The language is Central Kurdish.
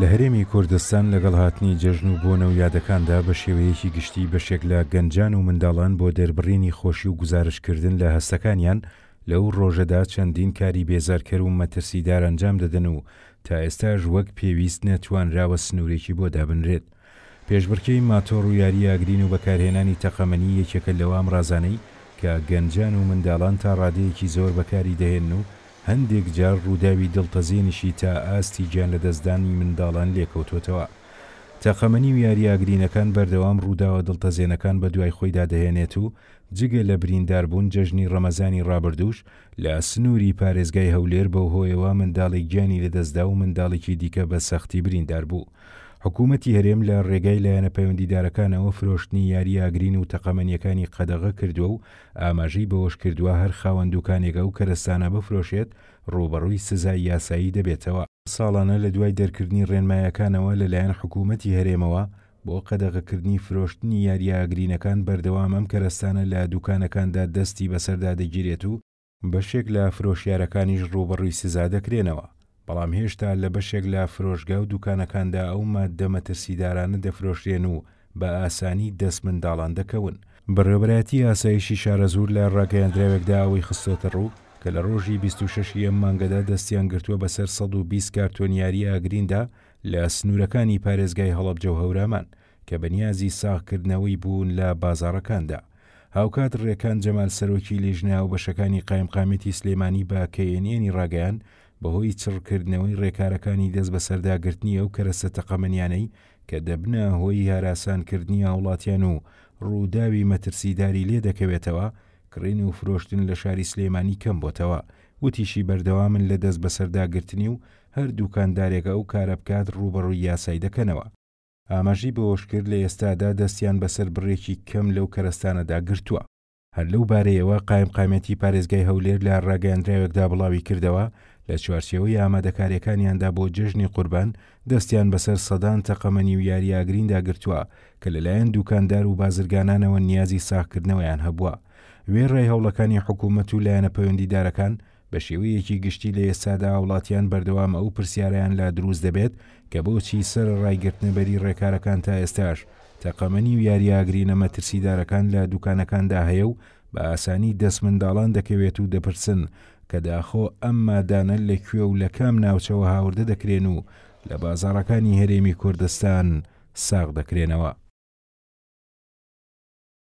لە هەرێمی کوردستان لەگەڵ هاتنی جەژن و بۆنە و یادەکاندا بە شێوەیەکی گشتی بەشێک لە گەنجان و منداڵان بۆ دەربڕینی خۆشی و گزارشکردن لە هەستەکانیان لەو ڕۆژەدا چەندین کاری بێزارکەر و مەترسیدار ئەنجام دەدەن و تا ئێستاژ وەک پێویست نەتوانراوە سنوورێکی بۆ دابنرێت. پێشبڕکەی ماتۆڕ و یاری ئاگرین و بەکارهێنانی تەقەمەنی یەکێکە لەوام ڕازانەی کە گەنجان و منداڵان تا ڕادەیەکی زۆر بەکاری دەهێن و هەندێک جار ڕووداوی دڵتەزیێنشی تا ئاستی گیان لە دەستدانی منداڵان لێکەوتوتەوە تەقەمەنی یاریاگرینەکان بەردەوام ڕووداوە دڵتەزیێنەکان بە دوای خۆیدا دەهێنێت و جگە لە برینداربوون جەژنی ڕەمەزانی ڕابردوش لە سنووری پارێزگای هەولێر بەو هۆیەوە منداڵی گیانی لەدەستدا و منداڵێکی دیکە بە سەختی بریندار بوو. حکوومەتتی هەرێم لە ڕێگای لایەنە پەیوەندیدارەکانەوە فرۆشتنی یاری ئاگرین و تەقەمەنیەکانی قەدەغە کردووە و ئاماژەی بەوەش کردووە هەر خاوەندوکانێکە و کەرەستانە بفرۆشێت ڕوبەڕووی سزای یاسایی دەبێتەوە ساڵانە لە دوای دەرکردنی ڕێنمایەکانەوە لەلایەن حکوومەتتی هەرێمەوە بۆ قەدەغەکردنی فرۆشتنی یاریاگرینەکان بەردەوام ئەم کەرەستانە لە دوکانەکاندا دەستی بەسەردا دەگیرێت و بەشێک لە فرۆشیارەکانیش ڕوبەڕووی سزا دەکرێنەوە بەڵام هێشتا لە بەشێک لە فرۆژگە و دوکانەکاندا ئەو مادەمەتە سیدارانە دەفرۆشرێن و بە ئاسانی دەست منداڵان دەکەون بەڕێبەتی ئاسایشی شارەزور لە ڕاگەیاندرێوێکدا ئەوەی خستۆتە ڕوو کە لە ڕۆژی 26 ئەم مانگەدا دەستیان گرتووە بەسەر 120 کارتۆنیاری ئاگریندا لە سنوورەکانی پارێزگای هەڵبجە و هەورامان کە بەنیازی ساغکردنەوەی بوون لە بازارەکاندا. هاوکات ڕێکان جەمال سەرۆکی لێژنە و بەشەکانی قایمقامەتی سلێمانی بە کەێنێنی ڕاگەیان بەهۆی چڕکردنەوەی ڕێکارەکانی دەست بە سەرداگررتنی ئەو کەرەسە تەقەمەنیانەی کە دەبنە هۆی هاراسانکردنی هاوڵاتیان و ڕووداوی مەترسیداری لێ دەکەوێتەوە کڕین و فرۆشتن لە شاری سلێمانی کەم بۆتەوە وتیشی بەردەوامن لە دەست بە سەرداگررتنی و هەر دووکاندارێکە ئەو کارە بکات ڕوبەڕووی یاسای دەکەنەوە ئاماژی بەهۆشکرد لە ئێستادا دەستیان بەسەر بڕێکی کەم لەو کەرستانەدا گرتووە هەر لەو بارەیەوە قایم قامەتی پارێزگای هەولێر لە ڕاگەاندراوێکدا بڵاوی کردەوە لە چوارچەوەی ئامادەکاریەکانیاندا بۆ جژنی قوربان دەستیان بەسەر سەدان تەقەمەنی و یاریاگریندا گرتووە کە لەلایەن دوکاندار و بازرگانانەوە نیازی ساخکردنەوەیان هەبووە وێ ڕێ هەوڵەکانی حکوومەت و لایەنە پەیوەندیدارەکان بە شێوەیەکی گشتی لە ئێستادا وڵاتیان بەردەوام ئەو پرسیاریان لا دروست دەبێت کە بۆچی سەر ڕایگرتنەبەری ڕێکارەکان تا ئێستاش تەقەمەنی و یاریاگرینە مەترسیدارەکان لە دوکانەکاندا هەیە و بە ئاسانی دەست منداڵان دەکەوێت و دەپرسن کە داخۆ ئەم مادانە لەکوێ و لە کام ناوچەوە هاوردە دەکرێن و لە بازارەکانی هەرێمی کوردستان ساغ دەکرێنەوە.